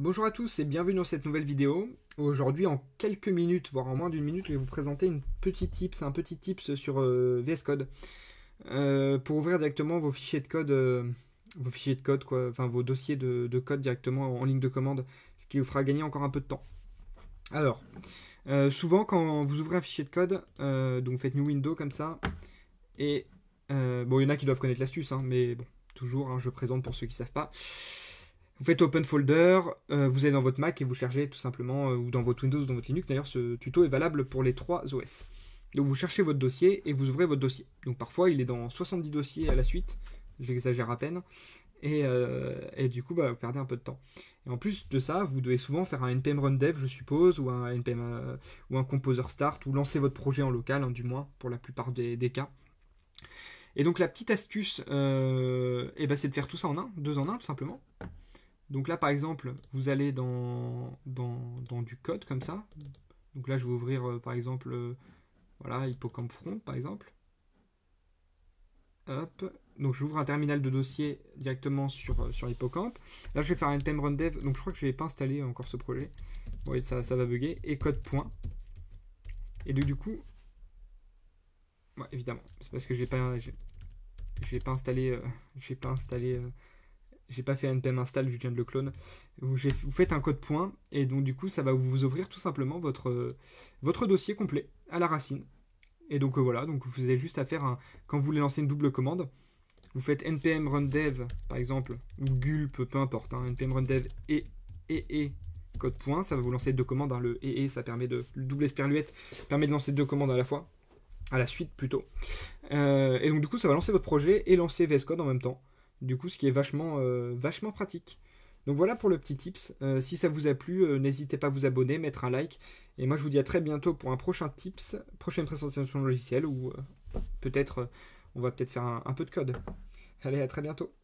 Bonjour à tous et bienvenue dans cette nouvelle vidéo. Aujourd'hui, en quelques minutes, voire en moins d'une minute, je vais vous présenter une petite un petit tips sur euh, VS Code euh, pour ouvrir directement vos fichiers de code, euh, vos fichiers de code, quoi, enfin vos dossiers de, code directement en, ligne de commande, ce qui vous fera gagner encore un peu de temps. Alors, souvent quand vous ouvrez un fichier de code, donc vous faites New Window comme ça, et bon, il y en a qui doivent connaître l'astuce, hein, mais bon, toujours, hein, je présente pour ceux qui ne savent pas. Vous faites Open Folder, euh, vous allez dans votre Mac et vous chargez tout simplement, euh, ou dans votre Windows ou dans votre Linux. D'ailleurs, ce tuto est valable pour les trois OS. Donc vous cherchez votre dossier et vous ouvrez votre dossier. Donc parfois, il est dans 70 dossiers à la suite, j'exagère à peine, et, euh, du coup, bah, vous perdez un peu de temps. Et en plus de ça, vous devez souvent faire un npm run dev, je suppose, ou un npm ou un composer start, ou lancer votre projet en local, hein, du moins pour la plupart des, cas. Et donc la petite astuce, eh ben, c'est de faire tout ça en un, deux en un tout simplement. Donc là, par exemple, vous allez dans, dans, dans du code comme ça. Donc là, je vais ouvrir, euh, par exemple, euh, voilà, Hippocamp Front, par exemple. Hop. Donc j'ouvre un terminal de dossier directement sur, euh, Hippocamp. Là, je vais faire un npm run dev. Donc je crois que je n'ai pas installé encore ce projet. Vous voyez, ça, ça va bugger. Et code point. Et donc, du coup... évidemment. C'est parce que je n'ai J'ai pas installé... j'ai pas installé j'ai pas fait npm install, je viens de le clone, vous, faites un code point, et donc du coup ça va vous ouvrir tout simplement votre, votre dossier complet à la racine. Et donc euh, voilà, donc vous avez juste à faire, un, quand vous voulez lancer une double commande, vous faites npm run dev par exemple, ou gulp, peu importe, npm hein, run dev et, et, code point, ça va vous lancer deux commandes, hein, le et, ça permet de, double esperluette permet de lancer deux commandes à la fois, à la suite plutôt. Euh, et donc du coup ça va lancer votre projet et lancer VS Code en même temps. Du coup, ce qui est vachement, euh, vachement pratique. Donc voilà pour le petit tips. Euh, si ça vous a plu, euh, n'hésitez pas à vous abonner, mettre un like. Et moi, je vous dis à très bientôt pour un prochain tips, prochaine présentation logicielle, ou peut-être, on va peut-être faire un peu de code. Allez, à très bientôt.